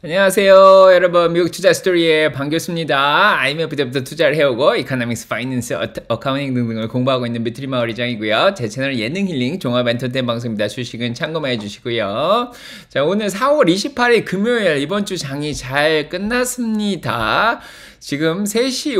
안녕하세요 여러분 미국 투자 스토리에 반갑습니다 IMF 때부터 투자를 해오고 이카노믹스, 파이낸스, 어카운팅 등등을 공부하고 있는 미트리마 어리장이고요 제 채널 예능 힐링 종합 엔터테인 방송입니다 주식은 참고만 해주시고요 자 오늘 4월 28일 금요일 이번 주 장이 잘 끝났습니다 지금 3시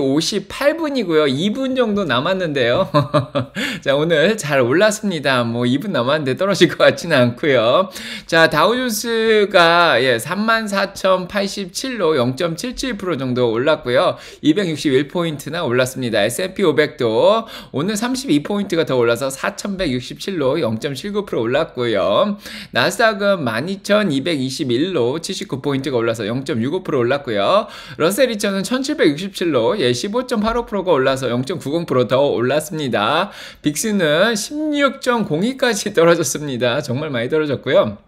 58분이고요. 2분 정도 남았는데요. 자, 오늘 잘 올랐습니다. 뭐 2분 남았는데 떨어질 것 같지는 않고요. 자, 다우존스가 예, 34,087로 0.77% 정도 올랐고요. 261포인트나 올랐습니다. S&P 500도 오늘 32포인트가 더 올라서 4,167로 0.79% 올랐고요. 나스닥은 12,221로 79포인트가 올라서 0.65% 올랐고요. 러셀 2000은 1 7 1767로 예 15.85%가 올라서 0.90%더 올랐습니다. 빅스는 16.02까지 떨어졌습니다. 정말 많이 떨어졌고요.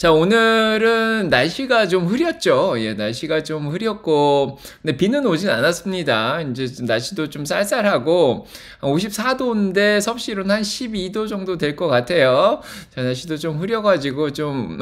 자, 오늘은 날씨가 좀 흐렸죠. 예, 날씨가 좀 흐렸고, 근데 비는 오진 않았습니다. 이제 날씨도 좀 쌀쌀하고, 54도인데 섭씨로는 한 12도 정도 될 것 같아요. 자, 날씨도 좀 흐려가지고 좀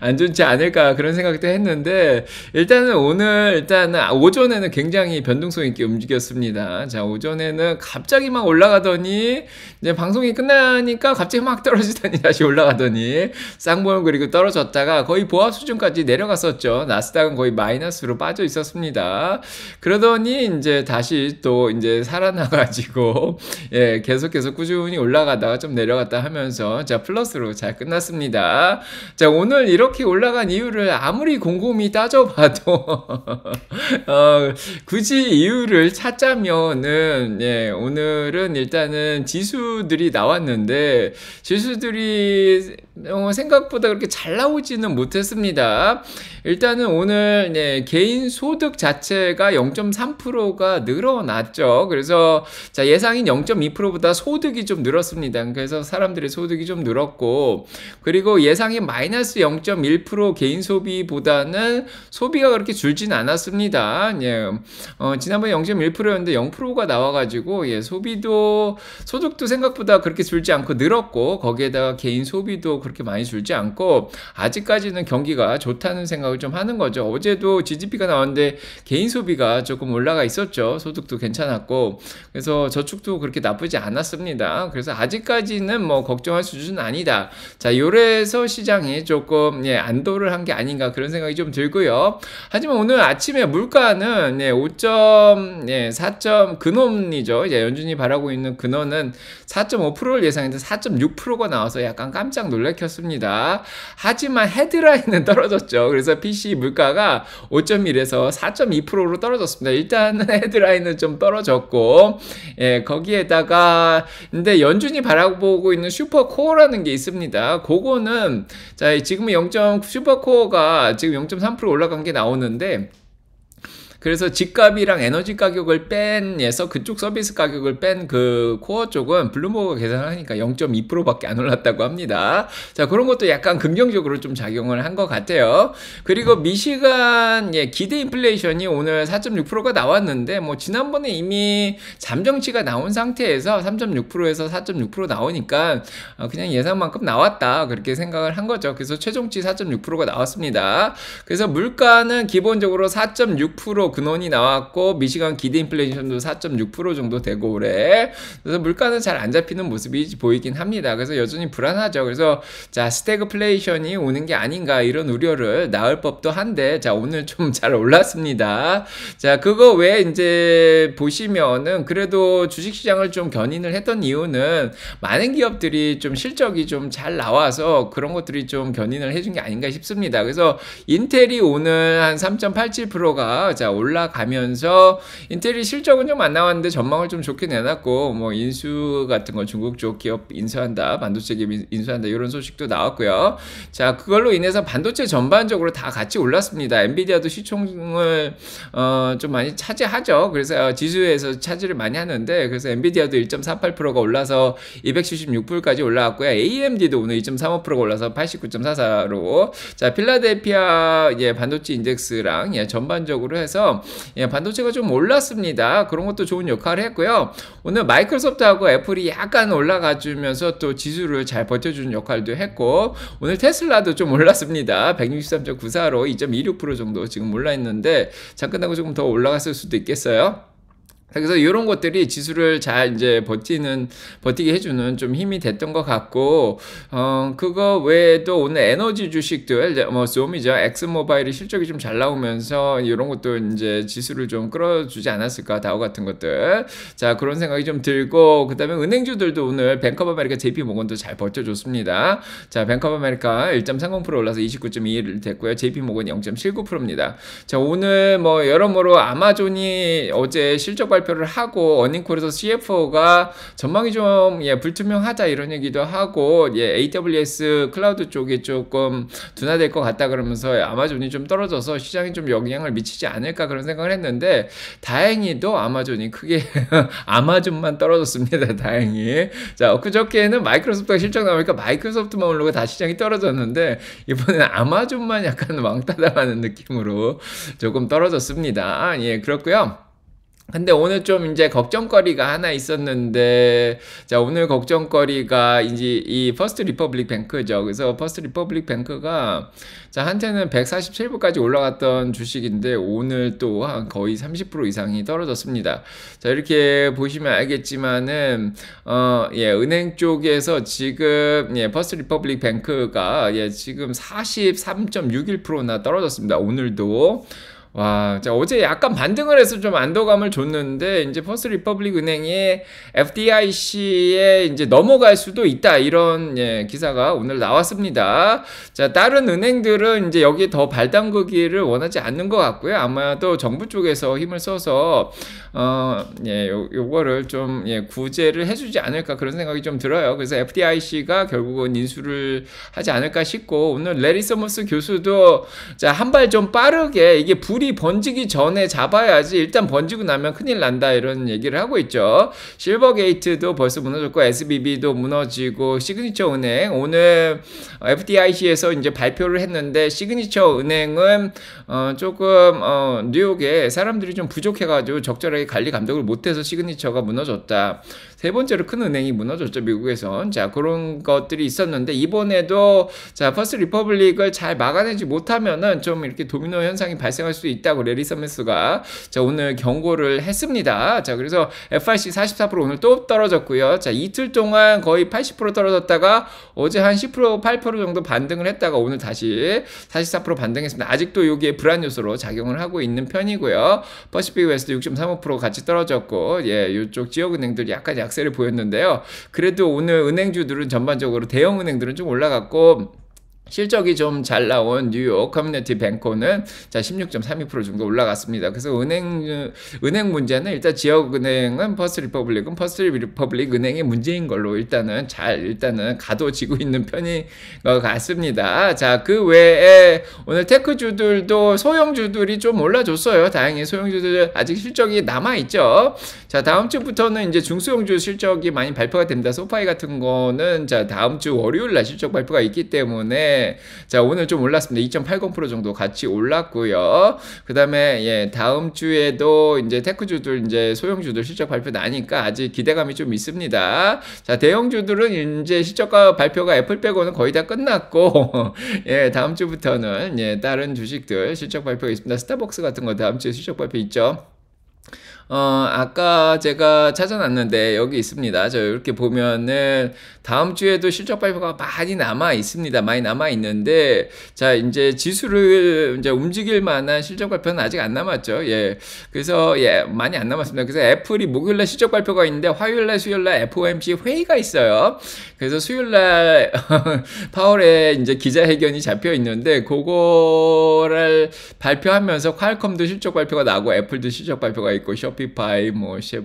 안 좋지 않을까 그런 생각도 했는데, 일단은 오늘, 일단 아, 오전에는 굉장히 변동성 있게 움직였습니다. 자, 오전에는 갑자기 막 올라가더니, 이제 방송이 끝나니까 갑자기 막 떨어지더니 다시 올라가더니, 쌍봉은 그리고 떨어졌다가 거의 보합 수준까지 내려갔었죠. 나스닥은 거의 마이너스로 빠져 있었습니다. 그러더니 이제 다시 또 이제 살아나가지고 예, 계속해서 꾸준히 올라가다가 좀 내려갔다 하면서 자 플러스로 잘 끝났습니다. 자 오늘 이렇게 올라간 이유를 아무리 곰곰이 따져봐도 어, 굳이 이유를 찾자면은 예, 오늘은 일단은 지수들이 나왔는데 지수들이 어, 생각보다 그렇게 잘 나오지는 못했습니다. 일단은 오늘 네, 개인 소득 자체가 0.3%가 늘어났죠. 그래서 자, 예상인 0.2%보다 소득이 좀 늘었습니다. 그래서 사람들의 소득이 좀 늘었고 그리고 예상인 마이너스 0.1% 개인 소비보다는 소비가 그렇게 줄진 않았습니다. 예. 어, 지난번에 0.1%였는데 0%가 나와가지고 예, 소비도 소득도 생각보다 그렇게 줄지 않고 늘었고 거기에다가 개인 소비도 그렇게 많이 줄지 않고 아직까지는 경기가 좋다는 생각을 좀 하는 거죠. 어제도 GDP가 나왔는데 개인 소비가 조금 올라가 있었죠. 소득도 괜찮았고 그래서 저축도 그렇게 나쁘지 않았습니다. 그래서 아직까지는 뭐 걱정할 수준은 아니다. 자, 요래서 시장이 조금 예, 안도를 한 게 아닌가 그런 생각이 좀 들고요. 하지만 오늘 아침에 물가는 예, 5점 예, 4점 근원이죠. 이제 예, 연준이 바라고 있는 근원은 4.5%를 예상했는데 4.6%가 나와서 약간 깜짝 놀랐 켰습니다. 하지만 헤드라인은 떨어졌죠. 그래서 PC 물가가 5.1에서 4.2%로 떨어졌습니다. 일단은 헤드라인은 좀 떨어졌고, 예, 거기에다가, 근데 연준이 바라보고 있는 슈퍼코어라는 게 있습니다. 그거는, 자, 지금 0. 슈퍼코어가 지금 0.3% 올라간 게 나오는데, 그래서 집값이랑 에너지 가격을 뺀에서 그쪽 서비스 가격을 뺀 그 코어 쪽은 블루버그 계산하니까 0.2%밖에 안 올랐다고 합니다. 자 그런 것도 약간 긍정적으로 좀 작용을 한 것 같아요. 그리고 미시간 예, 기대 인플레이션이 오늘 4.6%가 나왔는데 뭐 지난번에 이미 잠정치가 나온 상태에서 3.6%에서 4.6% 나오니까 어, 그냥 예상만큼 나왔다 그렇게 생각을 한 거죠. 그래서 최종치 4.6%가 나왔습니다. 그래서 물가는 기본적으로 4.6% 근원이 나왔고 미시간 기대 인플레이션도 4.6% 정도 되고 올해 그래서 물가는 잘 안 잡히는 모습이 보이긴 합니다. 그래서 여전히 불안하죠. 그래서 자 스태그플레이션이 오는 게 아닌가 이런 우려를 나을 법도 한데 자 오늘 좀 잘 올랐습니다. 자 그거 외 이제 보시면은 그래도 주식시장을 좀 견인을 했던 이유는 많은 기업들이 좀 실적이 좀 잘 나와서 그런 것들이 좀 견인을 해준 게 아닌가 싶습니다. 그래서 인텔이 오늘 한 3.87%가 자 올라가면서 인텔이 실적은 좀 안 나왔는데 전망을 좀 좋게 내놨고 뭐 인수 같은 거 중국 쪽 기업 인수한다 반도체 기업 인수한다 이런 소식도 나왔고요. 자 그걸로 인해서 반도체 전반적으로 다 같이 올랐습니다. 엔비디아도 시총을 어, 좀 많이 차지하죠. 그래서 지수에서 차지를 많이 하는데 그래서 엔비디아도 1.48%가 올라서 276불까지 올라왔고요. AMD도 오늘 2.35%가 올라서 89.44로 자 필라델피아 예 반도체 인덱스랑 예 전반적으로 해서 예, 반도체가 좀 올랐습니다. 그런 것도 좋은 역할을 했고요. 오늘 마이크로소프트하고 애플이 약간 올라가주면서 또 지수를 잘 버텨주는 역할도 했고 오늘 테슬라도 좀 올랐습니다. 163.94로 2.26% 정도 지금 올라있는데 잠깐하고 조금 더 올라갔을 수도 있겠어요. 그래서 이런 것들이 지수를 잘 이제 버티는 버티게 해주는 좀 힘이 됐던 것 같고 어 그거 외에도 오늘 에너지 주식들 이뭐 쏨이죠 엑스모바일이 실적이 좀 잘 나오면서 이런 것도 이제 지수를 좀 끌어주지 않았을까 다오 같은 것들 자 그런 생각이 좀 들고 그다음에 은행주들도 오늘 뱅크 오브 아메리카 JP 모건도 잘 버텨줬습니다 자 뱅크 오브 아메리카 1.30% 올라서 29.21 됐고요 JP 모건 0.79%입니다 자 오늘 뭐 여러모로 아마존이 어제 실적 발 발표를 하고 어닝콜에서 CFO가 전망이 좀 예, 불투명하다 이런 얘기도 하고 예, AWS 클라우드 쪽이 조금 둔화될 것 같다 그러면서 아마존이 좀 떨어져서 시장에 좀 영향을 미치지 않을까 그런 생각을 했는데 다행히도 아마존이 크게 아마존만 떨어졌습니다. 다행히. 자, 그저께는 마이크로소프트가 실적 나오니까 마이크로소프트만 올라오고 다 시장이 떨어졌는데 이번에는 아마존만 약간 왕따 당하는 느낌으로 조금 떨어졌습니다. 아, 예, 그렇고요. 근데 오늘 좀 이제 걱정거리가 하나 있었는데 자 오늘 걱정거리가 이제 이 퍼스트 리퍼블릭 뱅크죠. 그래서 퍼스트 리퍼블릭 뱅크가 자 한때는 147불까지 올라갔던 주식인데 오늘 또 한 거의 30% 이상이 떨어졌습니다. 자 이렇게 보시면 알겠지만은 어예 은행 쪽에서 지금 예 퍼스트 리퍼블릭 뱅크가 예 지금 43.61%나 떨어졌습니다. 오늘도 와, 어제 약간 반등을 해서 좀 안도감을 줬는데 이제 퍼스 트 리퍼블릭 은행이 FDIC에 이제 넘어갈 수도 있다 이런 예, 기사가 오늘 나왔습니다. 자, 다른 은행들은 이제 여기에 더 발담그기를 원하지 않는 것 같고요. 아마도 정부 쪽에서 힘을 써서 어, 예, 요, 요거를 좀 예, 구제를 해주지 않을까 그런 생각이 좀 들어요. 그래서 FDIC가 결국은 인수를 하지 않을까 싶고 오늘 레리 서머스 교수도 자한 발 좀 빠르게 이게 불이 잎이 번지기 전에 잡아야지 일단 번지고 나면 큰일 난다 이런 얘기를 하고 있죠. 실버게이트도 벌써 무너졌고 SBB도 무너지고 시그니처 은행 오늘 FDIC에서 이제 발표를 했는데 시그니처 은행은 어 조금 어 뉴욕에 사람들이 좀 부족해가지고 적절하게 관리 감독을 못해서 시그니처가 무너졌다. 세 번째로 큰 은행이 무너졌죠 미국에선 자 그런 것들이 있었는데 이번에도 자 퍼스트 리퍼블릭을 잘 막아내지 못하면은 좀 이렇게 도미노 현상이 발생할 수 있. 있다고 레리 서메스가 자 오늘 경고를 했습니다. 자 그래서 FRC 44% 오늘 또 떨어졌고요. 자 이틀 동안 거의 80% 떨어졌다가 어제 한 10% 8% 정도 반등을 했다가 오늘 다시 44% 반등했습니다. 아직도 여기에 불안 요소로 작용을 하고 있는 편이고요. 퍼시픽 웨스트 6.35% 같이 떨어졌고 예 이쪽 지역은행들 약간 약세를 보였는데요. 그래도 오늘 은행주들은 전반적으로 대형은행들은 좀 올라갔고 실적이 좀 잘 나온 뉴욕 커뮤니티 뱅코는 자 16.32% 정도 올라갔습니다. 그래서 은행 은행 문제는 일단 지역 은행은 퍼스트 리퍼블릭은 퍼스트 리퍼블릭 은행의 문제인 걸로 일단은 잘 일단은 가둬지고 있는 편인 것 같습니다. 자 그 외에 오늘 테크주들도 소형주들이 좀 올라줬어요. 다행히 소형주들 아직 실적이 남아 있죠. 자 다음 주부터는 이제 중소형주 실적이 많이 발표가 됩니다. 소파이 같은 거는 자 다음 주 월요일 날 실적 발표가 있기 때문에 자 오늘 좀 올랐습니다. 2.80% 정도 같이 올랐고요. 그 다음에 예 다음 주에도 이제 테크주들 이제 소형주들 실적 발표 나니까 아직 기대감이 좀 있습니다. 자 대형주들은 이제 실적과 발표가 애플 빼고는 거의 다 끝났고 예 다음 주부터는 예 다른 주식들 실적 발표가 있습니다. 스타벅스 같은 거 다음 주에 실적 발표 있죠. 어, 아까 제가 찾아놨는데 여기 있습니다. 저 이렇게 보면은 다음 주에도 실적 발표가 많이 남아 있습니다. 많이 남아 있는데 자 이제 지수를 이제 움직일 만한 실적 발표는 아직 안 남았죠. 예, 그래서 예 많이 안 남았습니다. 그래서 애플이 목요일날 실적 발표가 있는데 화요일날 수요일날 FOMC 회의가 있어요. 그래서 수요일날 파월에 이제 기자회견이 잡혀 있는데 그거를 발표하면서 퀄컴도 실적 발표가 나고 애플도 실적 발표가 있고 쇼 셔피파이, 뭐쉘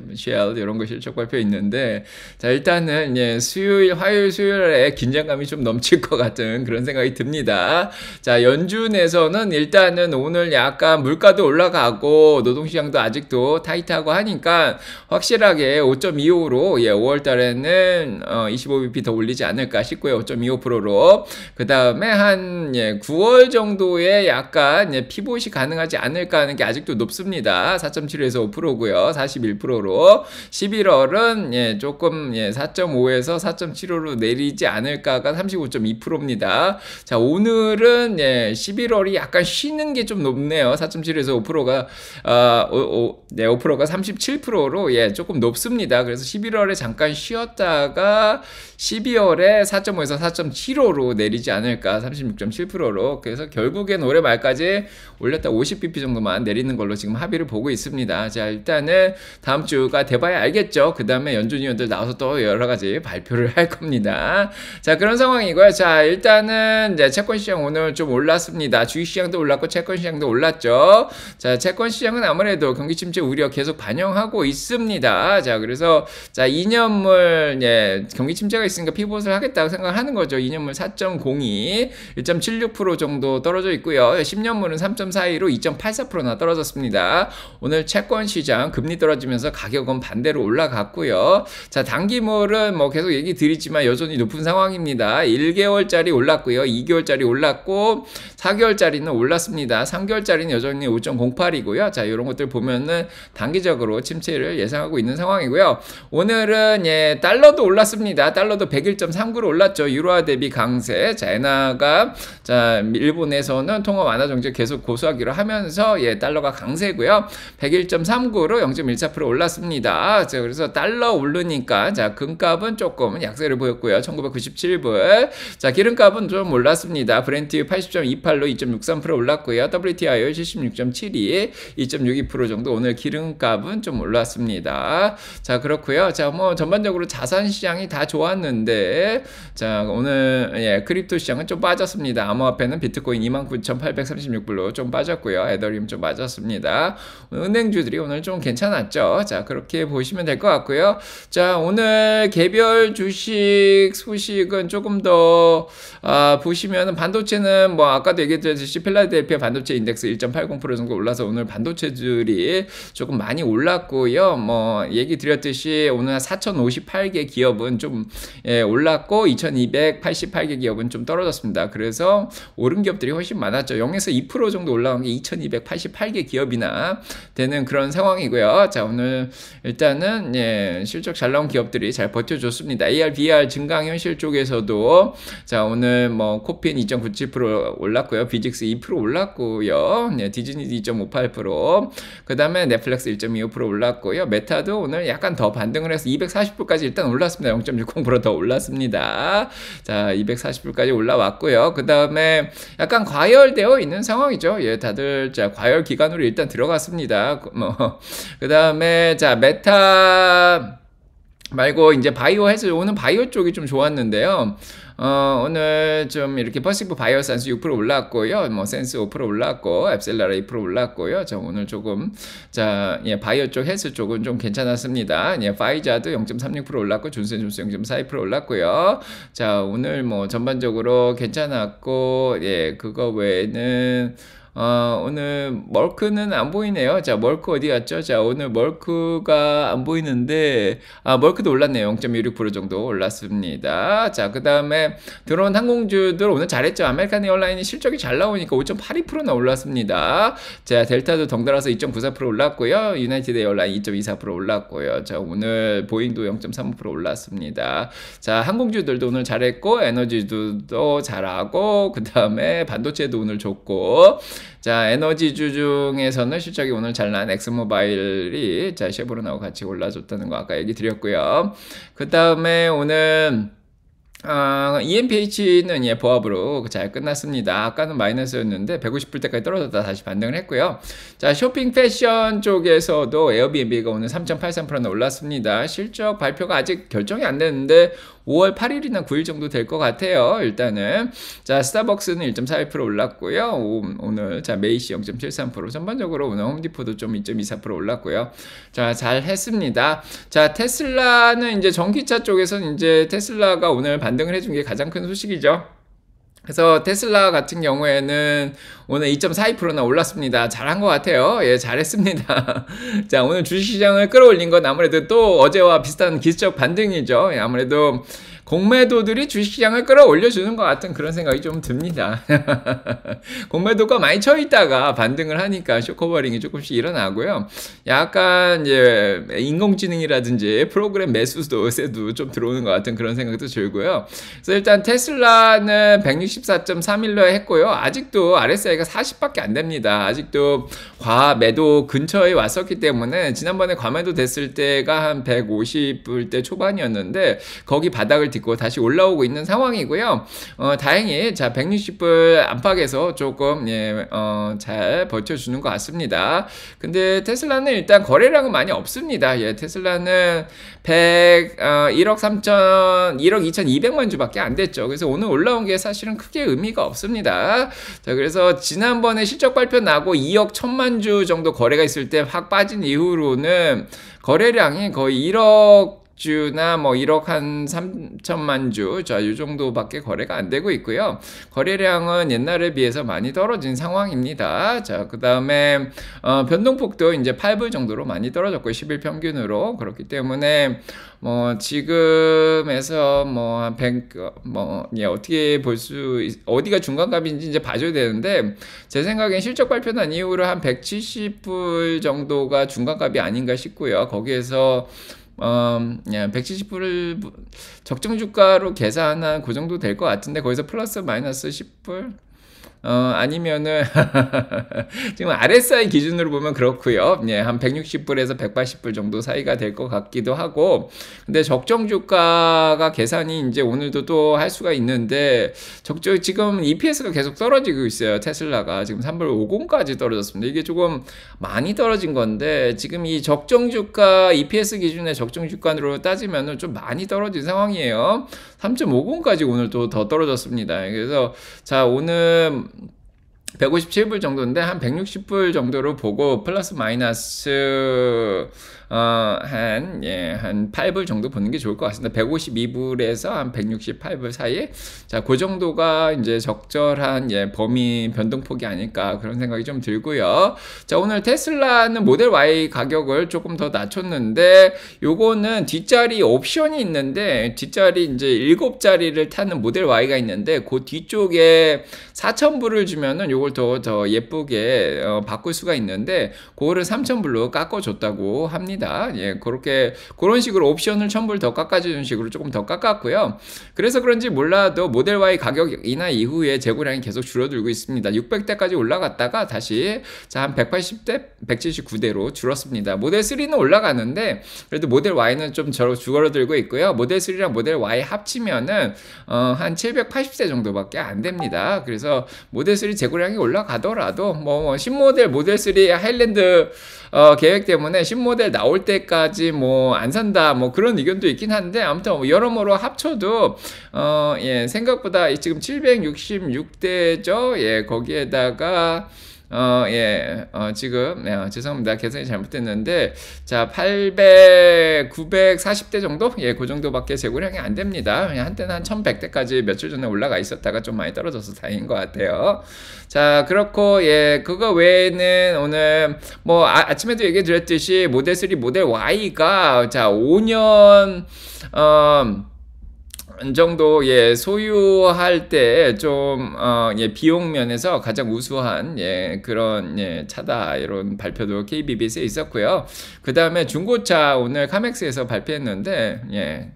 이런 것이 적 발표 있는데 자 일단은 예, 수요일, 화요일, 수요일에 긴장감이 좀 넘칠 것 같은 그런 생각이 듭니다. 자 연준에서는 일단은 오늘 약간 물가도 올라가고 노동시장도 아직도 타이트하고 하니까 확실하게 5.25로 예, 5월달에는 어, 25bp 더 올리지 않을까 싶고요. 5.25%로 그 다음에 한 예, 9월 정도에 약간 예, 피봇이 가능하지 않을까 하는 게 아직도 높습니다. 4.7에서 5%고 나오고요. 41%로 11월은 예, 조금 예, 4.5에서 4.75로 내리지 않을까가 35.2%입니다. 자, 오늘은 예, 11월이 약간 쉬는 게 좀 높네요. 4.7에서 5%가 아, 어, 어, 네, 5%가 37%로 예, 조금 높습니다. 그래서 11월에 잠깐 쉬었다가 12월에 4.5에서 4.75로 내리지 않을까 36.7%로 그래서 결국엔 올해 말까지 올렸다 50bp 정도만 내리는 걸로 지금 합의를 보고 있습니다. 자 일단 일단은 다음 주가 돼봐야 알겠죠. 그 다음에 연준 위원들 나와서 또 여러 가지 발표를 할 겁니다. 자, 그런 상황이고요. 자, 일단은 이제 채권 시장 오늘 좀 올랐습니다. 주식 시장도 올랐고 채권 시장도 올랐죠. 자, 채권 시장은 아무래도 경기 침체 우려 계속 반영하고 있습니다. 자, 그래서 자, 2년물 예, 경기 침체가 있으니까 피봇을 하겠다고 생각하는 거죠. 2년물 4.02, 1.76% 정도 떨어져 있고요. 10년물은 3.42로 2.84%나 떨어졌습니다. 오늘 채권 시장 보면 금리 떨어지면서 가격은 반대로 올라갔고요. 자, 단기물은 뭐 계속 얘기 드리지만 여전히 높은 상황입니다. 1개월짜리 올랐고요. 2개월짜리 올랐고 4개월짜리는 올랐습니다. 3개월짜리는 여전히 5.08이고요. 자, 이런 것들 보면은 단기적으로 침체를 예상하고 있는 상황이고요. 오늘은 예, 달러도 올랐습니다. 달러도 101.39로 올랐죠. 유로화 대비 강세. 자, 엔화가 자, 일본에서는 통화 완화 정책 계속 고수하기로 하면서 예, 달러가 강세고요. 101.39로 0.14% 올랐습니다. 자, 그래서 달러 오르니까 자, 금값은 조금 약세를 보였고요. 1997불. 자, 기름값은 좀 올랐습니다. 브렌트 유 80.28로 2.63% 올랐고요. WTI 76.72, 2.62% 정도 오늘 기름값은 좀 올랐습니다. 자, 그렇고요. 자, 뭐 전반적으로 자산 시장이 다 좋았는데 자, 오늘 예, 크립토 시장은 좀 빠졌습니다. 암호화폐는 비트코인 29,836불로 좀 빠졌고요. 에더리움 좀 빠졌습니다. 은행주들이 오늘 좀좀 괜찮았죠. 자, 그렇게 보시면 될 것 같고요. 자, 오늘 개별 주식 소식은 조금 더 아, 보시면 반도체는 뭐 아까도 얘기했듯이 필라델피아 반도체 인덱스 1.80% 정도 올라서 오늘 반도체들이 조금 많이 올랐고요. 뭐 얘기 드렸듯이 오늘 4,058개 기업은 좀 예, 올랐고 2,288개 기업은 좀 떨어졌습니다. 그래서 오른 기업들이 훨씬 많았죠. 0에서 2% 정도 올라온 게 2,288개 기업이나 되는 그런 상황이 상황이고요. 자, 오늘 일단은 예, 실적 잘 나온 기업들이 잘 버텨줬습니다. AR, BR 증강 현실 쪽에서도 자, 오늘 뭐 코핀 2.97% 올랐고요. 비직스 2% 올랐고요. 예, 디즈니 2.58%. 그다음에 넷플릭스 1.25% 올랐고요. 메타도 오늘 약간 더 반등을 해서 240불까지 일단 올랐습니다. 0.60%더 올랐습니다. 자, 240불까지 올라왔고요. 그다음에 약간 과열되어 있는 상황이죠. 예, 다들 자, 과열 기간으로 일단 들어갔습니다. 뭐그 다음에 자 메타 말고 이제 바이오 해서 오늘 바이오 쪽이 좀 좋았는데요. 어, 오늘 좀 이렇게 퍼시브 바이오 산스 6% 올랐고요. 뭐 센스 5% 올랐고, 앱셀라라 2% 올랐고요. 저 오늘 조금 자, 예, 바이오 쪽 헬스 쪽은 좀 괜찮았습니다. 예, 파이자도 0.36% 올랐고, 준센 준스 0.42% 올랐고요. 자, 오늘 뭐 전반적으로 괜찮았고, 예, 그거 외에는 어, 오늘 멀크는 안 보이네요. 자, 멀크 어디 갔죠? 자, 오늘 멀크가 안 보이는데 아, 멀크도 올랐네요. 0 1 6 정도 올랐습니다. 자, 그다음에 들어온 항공주들 오늘 잘했죠. 아메리칸 에어라인이 실적이 잘 나오니까 5.82%나 올랐습니다. 자, 델타도 덩달아서 2.94% 올랐고요. 유나이티드 에어라인 2.24% 올랐고요. 자, 오늘 보잉도 0.35% 올랐습니다. 자, 항공주들도 오늘 잘했고 에너지도 잘하고 그다음에 반도체도 오늘 좋고 자, 에너지주 중에서는 실적이 오늘 잘난 엑스모바일이 자, 쉐보론하고 같이 올라줬다는 거 아까 얘기 드렸고요. 그 다음에 오늘 어, 아, EMPH는 예, 보합으로 잘 끝났습니다. 아까는 마이너스였는데 150불 때까지 떨어졌다 다시 반등을 했고요. 자, 쇼핑 패션 쪽에서도 에어비앤비가 오늘 3.83%는 올랐습니다. 실적 발표가 아직 결정이 안 됐는데 5월 8일이나 9일 정도 될 것 같아요. 일단은 자, 스타벅스는 1.41% 올랐고요. 오, 늘 자, 메이시 0.73% 전반적으로 오늘 홈디포도 좀 2.24% 올랐고요. 자, 잘 했습니다. 자, 테슬라는 이제 전기차 쪽에서는 이제 테슬라가 오늘 반 반등을 해준 게 가장 큰 소식이죠. 그래서 테슬라 같은 경우에는 오늘 2.42%나 올랐습니다. 잘한 것 같아요. 예, 잘했습니다. 자, 오늘 주식시장을 끌어올린 건 아무래도 또 어제와 비슷한 기술적 반등이죠. 예, 아무래도 공매도들이 주식시장을 끌어올려주는 것 같은 그런 생각이 좀 듭니다. 공매도가 많이 쳐있다가 반등을 하니까 쇼커버링이 조금씩 일어나고요. 약간 이제 인공지능이라든지 프로그램 매수도세도 좀 들어오는 것 같은 그런 생각도 들고요. 그래서 일단 테슬라는 164.31로 했고요. 아직도 RSI가 40밖에 안 됩니다. 아직도 과매도 근처에 왔었기 때문에 지난번에 과매도 됐을 때가 한 150불 때 초반이었는데 거기 바닥을 딛고 다시 올라오고 있는 상황이고요. 어, 다행히 자 160불 안팎에서 조금 예, 어, 잘 버텨주는 것 같습니다. 근데 테슬라는 일단 거래량은 많이 없습니다. 예, 테슬라는 100, 어, 1억 3천, 1억 2,200만 주밖에 안 됐죠. 그래서 오늘 올라온 게 사실은 크게 의미가 없습니다. 자, 그래서 지난번에 실적 발표 나고 2억 1천만 주 정도 거래가 있을 때 확 빠진 이후로는 거래량이 거의 1억 주나 뭐 1억 한 3천만 주, 자, 이 정도밖에 거래가 안 되고 있고요. 거래량은 옛날에 비해서 많이 떨어진 상황입니다. 자, 그 다음에, 어, 변동폭도 이제 8불 정도로 많이 떨어졌고, 10일 평균으로. 그렇기 때문에, 뭐, 지금에서 뭐, 한 100, 뭐, 예, 어떻게 볼 수, 있, 어디가 중간값인지 이제 봐줘야 되는데, 제 생각엔 실적 발표 난 이후로 한 170불 정도가 중간값이 아닌가 싶고요. 거기에서 어, 음, 170불을 예, 적정 주가로 계산한 그 정도 될 것 같은데 거기서 플러스 마이너스 10불 어, 아니면은 지금 RSI 기준으로 보면 그렇고요. 예, 한 160불에서 180불 정도 사이가 될 것 같기도 하고 근데 적정 주가가 계산이 이제 오늘도 또 할 수가 있는데 적정 지금 EPS가 계속 떨어지고 있어요. 테슬라가 지금 3불 50까지 떨어졌습니다. 이게 조금 많이 떨어진 건데 지금 이 적정 주가 EPS 기준의 적정 주가로 따지면은 좀 많이 떨어진 상황이에요. 3.50까지 오늘 또 더 떨어졌습니다. 그래서 자 오늘 157불 정도인데 한 160불 정도로 보고 플러스 마이너스 어, 한, 예, 한 8불 정도 보는 게 좋을 것 같습니다. 152불에서 한 168불 사이에. 자, 그 정도가 이제 적절한, 예, 범위 변동폭이 아닐까 그런 생각이 좀 들고요. 자, 오늘 테슬라는 모델 Y 가격을 조금 더 낮췄는데, 요거는 뒷자리 옵션이 있는데, 뒷자리 이제 7자리를 타는 모델 Y가 있는데, 그 뒤쪽에 4,000불을 주면은 요걸 더, 더 예쁘게 어, 바꿀 수가 있는데, 그거를 3,000불로 깎아줬다고 합니다. 합니다. 예, 그렇게 그런 식으로 옵션을 첨부를 더 깎아주는 식으로 조금 더 깎았고요. 그래서 그런지 몰라도 모델 Y 가격 인하 이후에 재고량이 계속 줄어들고 있습니다. 600대까지 올라갔다가 다시 자한 180대, 179대로 줄었습니다. 모델 3는 올라가는데 그래도 모델 Y는 좀 저로 줄어들고 있고요. 모델 3랑 모델 Y 합치면은 어, 한 780대 정도밖에 안 됩니다. 그래서 모델 3 재고량이 올라가더라도 뭐, 뭐 신모델 모델 3 하일랜드 어, 계획 때문에 신모델 나올 때까지 뭐 안 산다 뭐 그런 의견도 있긴 한데 아무튼 뭐 여러모로 합쳐도 어, 예, 생각보다 지금 766대죠. 예, 거기에다가 어, 예, 어, 지금, 예, 죄송합니다. 계산이 잘못됐는데, 자, 800, 940대 정도? 예, 그 정도밖에 재고량이 안 됩니다. 한때는 한 1100대까지 며칠 전에 올라가 있었다가 좀 많이 떨어져서 다행인 것 같아요. 자, 그렇고, 예, 그거 외에는 오늘, 뭐, 아, 침에도 얘기 드렸듯이, 모델3, 모델 Y가, 자, 5년, 어, 정도 예 소유할 때 좀 어, 예, 비용 면에서 가장 우수한 예 그런 예 차다 이런 발표도 KBBS에 있었고요. 그 다음에 중고차 오늘 카맥스에서 발표했는데 예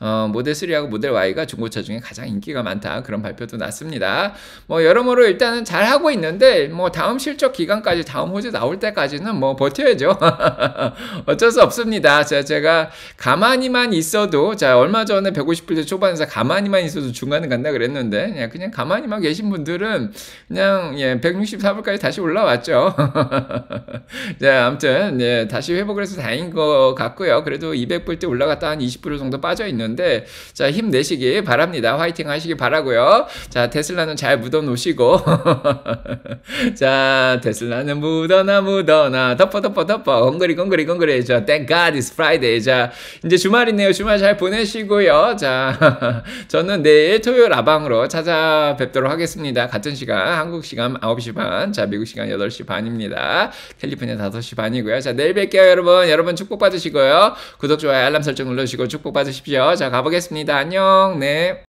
어, 모델 3하고 모델 Y가 중고차 중에 가장 인기가 많다 그런 발표도 났습니다. 뭐 여러모로 일단은 잘 하고 있는데 뭐 다음 실적 기간까지 다음 호재 나올 때까지는 뭐 버텨야죠. 어쩔 수 없습니다. 자 제가 가만히만 있어도 자 얼마 전에 150불대 초 초반사 가만히만 있어도 중간에 간다 그랬는데 예, 그냥 가만히만 계신 분들은 그냥 예, 164불까지 다시 올라왔죠. 자, 아무튼 예, 다시 회복을 해서 다행인 것 같고요. 그래도 200불 대 올라갔다 한20% 정도 빠져 있는데 자, 힘내시기 바랍니다. 화이팅 하시기 바라고요. 자, 테슬라는 잘 묻어 놓으시고 자, 테슬라는 묻어나 묻어나 덮어 덮어 덮어 엉거리 엉거리 엉거리 자 Thank God it's Friday. 자, 이제 주말이네요. 주말 잘 보내시고요. 자, 저는 내일 토요일 아방으로 찾아뵙도록 하겠습니다. 같은 시간, 한국 시간 9시 반, 자, 미국 시간 8시 반입니다. 캘리포니아 5시 반이고요. 자, 내일 뵐게요, 여러분. 여러분 축복받으시고요. 구독, 좋아요, 알람 설정 눌러주시고 축복받으십시오. 자, 가보겠습니다. 안녕, 네.